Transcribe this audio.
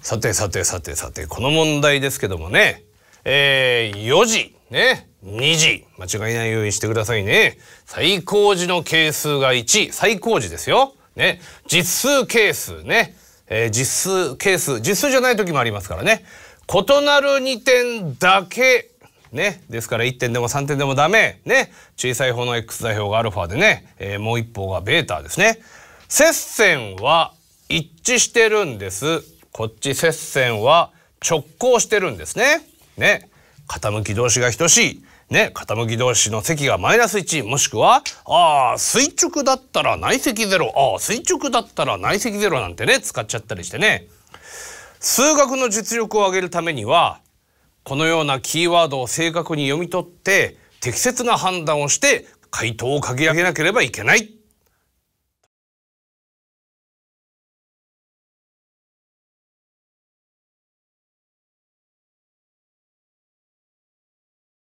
さてさてさてさて、この問題ですけどもね、えー、4時、ね、2時、間違いないようにしてくださいね。最高時の係数が1、最高時ですよ。ね、実数係数ね、えー、実数係数、実数じゃない時もありますからね。異なる2点だけ、ね、ですから1点でも3点でもダメ、ね、小さい方の x 座標が α でね、えー、もう一方が β ですね。接線は一致してるんです。こっち接線は直交してるんですね。ね。傾き同士が等しい。ね、傾き同士の積がマイナス1もしくはああ垂直だったら内積0ああ垂直だったら内積0なんてね使っちゃったりしてね数学の実力を上げるためにはこのようなキーワードを正確に読み取って適切な判断をして回答を書き上げなければいけない